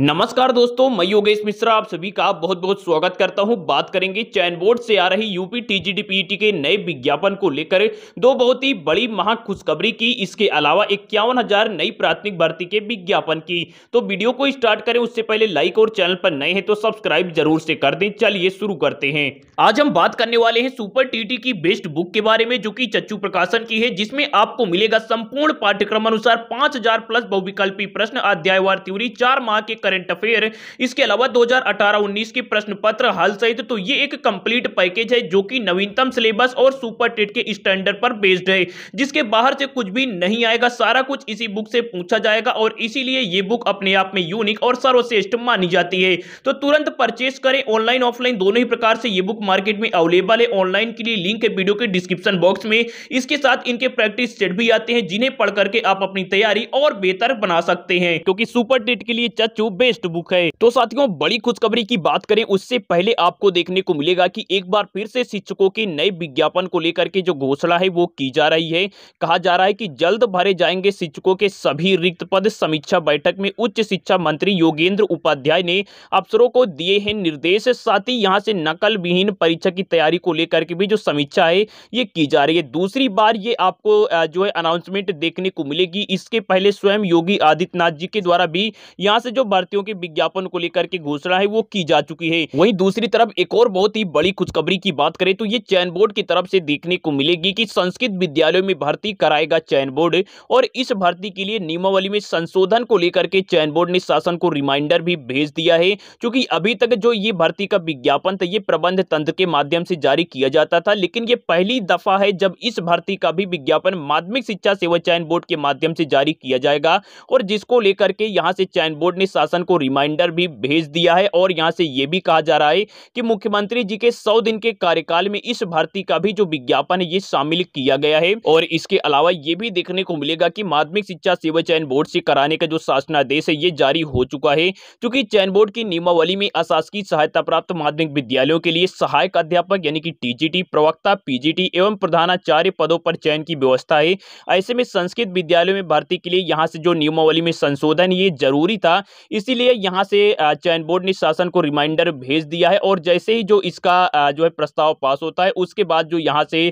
नमस्कार दोस्तों मैं योगेश मिश्रा आप सभी का बहुत बहुत स्वागत करता हूं बात करेंगे चयन बोर्ड से आ रही यूपी टीजीडीपीईटी के नए विज्ञापन को लेकर दो बहुत ही बड़ी महा खुशखबरी की इसके अलावा इक्यावन हजार नई प्राथमिक भर्ती के विज्ञापन की तो वीडियो को स्टार्ट करें उससे पहले लाइक और चैनल पर नए हैं तो सब्सक्राइब जरूर से कर दें चलिए शुरू करते हैं आज हम बात करने वाले हैं सुपर टी की बेस्ट बुक के बारे में जो की चच्चू प्रकाशन की है जिसमें आपको मिलेगा संपूर्ण पाठ्यक्रम अनुसार पांच प्लस बहुविकल्पी प्रश्न अध्यायवार त्योरी चार माह के करंट अफेयर इसके अलावा 2018-19 की प्रश्न पत्र हल सहित तो ये एक कंप्लीट पैकेज है जो कि नवीनतम सिलेबस और सुपर टेट के स्टैंडर्ड पर बेस्ड है जिसके बाहर से कुछ भी नहीं आएगा सारा कुछ इसी बुक से पूछा जाएगा और इसीलिए ये बुक अपने आप में यूनिक और सर्वश्रेष्ठ मानी जाती है तो तुरंत परचेस करें ऑनलाइन ऑफलाइन दोनों ही प्रकार से ये बुक मार्केट में अवेलेबल है ऑनलाइन के लिए लिंक है वीडियो के डिस्क्रिप्शन बॉक्स में इसके साथ इनके प्रैक्टिस सेट भी आते हैं जिन्हें पढ़ करके आप अपनी तैयारी और बेहतर बना सकते हैं क्योंकि सुपर टेट के लिए चच्चू बेस्ट बुक है तो साथियों बड़ी खुशखबरी की बात करें उससे पहले आपको देखने को मिलेगा कि एक बार फिर से शिक्षकों के नए विज्ञापन को लेकर के जो घोषणा है वो की जा रही है कहा जा रहा है कि जल्द भरे जाएंगे शिक्षकों के सभी रिक्त पद समीक्षा बैठक में उच्च शिक्षा मंत्री योगेंद्र उपाध्याय ने अफसरों को दिए हैं निर्देश साथ ही यहाँ से नकल विहीन परीक्षा की तैयारी को लेकर के भी जो समीक्षा है ये की जा रही है दूसरी बार ये आपको जो है अनाउंसमेंट देखने को मिलेगी इसके पहले स्वयं योगी आदित्यनाथ जी के द्वारा भी यहाँ से जो भर्तियों के विज्ञापन को लेकर के घोषणा है वो की जा चुकी है वहीं दूसरी तरफ एक और बहुत ही बड़ी खुशखबरी की बात करें तो ये चयन बोर्ड की तरफ से देखने को मिलेगी कि संस्कृत विद्यालयों में भर्ती कराएगा चयन बोर्ड और इस भर्ती के लिए नियमावली में संशोधन को लेकर के चयन बोर्ड ने शासन को रिमाइंडर भी भेज दिया है क्योंकि अभी तक जो ये भर्ती का विज्ञापन था ये प्रबंध तंत्र के माध्यम से जारी किया जाता था लेकिन ये पहली दफा है जब इस भर्ती का भी विज्ञापन माध्यमिक शिक्षा सेवा चयन बोर्ड के माध्यम से जारी किया जाएगा और जिसको लेकर के यहाँ से चयन बोर्ड ने शासन प्रशासन को रिमाइंडर भी भेज दिया है और यहाँ से ये भी कहा जा रहा है कि मुख्यमंत्री जी के सौ दिन के कार्यकाल में इस भर्ती का भी जो विज्ञापन है ये शामिल किया गया है और इसके अलावा ये भी देखने को मिलेगा की माध्यमिक शिक्षा सेवा चयन बोर्ड से कराने का जो शासनादेश है ये जारी हो चुका है चूंकि चयन बोर्ड की नियमावली में अशासकीय सहायता प्राप्त माध्यमिक विद्यालयों के लिए सहायक अध्यापक यानी कि टीजीटी प्रवक्ता पीजीटी एवं प्रधानाचार्य पदों पर चयन की व्यवस्था है ऐसे में संस्कृत विद्यालयों में भर्ती के लिए यहां से जो नियमावली में संशोधन ये जरूरी था इसीलिए यहाँ से चयन बोर्ड ने शासन को रिमाइंडर भेज दिया है और जैसे ही जो इसका जो है प्रस्ताव पास होता है उसके बाद जो यहाँ से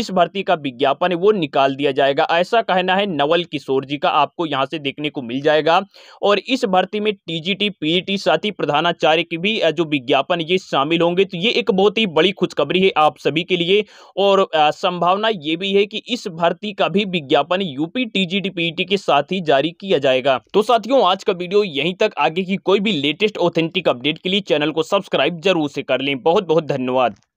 इस भर्ती का विज्ञापन है वो निकाल दिया जाएगा ऐसा कहना है नवल किशोर जी का आपको यहाँ से देखने को मिल जाएगा और इस भर्ती में टीजीटी पीजीटी साथ ही प्रधानाचार्य की भी जो विज्ञापन ये शामिल होंगे तो ये एक बहुत ही बड़ी खुशखबरी है आप सभी के लिए और संभावना ये भी है कि इस भर्ती का भी विज्ञापन यूपी टीजीटी पीईटी के साथ ही जारी किया जाएगा तो साथियों आज का वीडियो यही तक आगे की कोई भी लेटेस्ट ऑथेंटिक अपडेट के लिए चैनल को सब्सक्राइब जरूर से कर लें बहुत बहुत धन्यवाद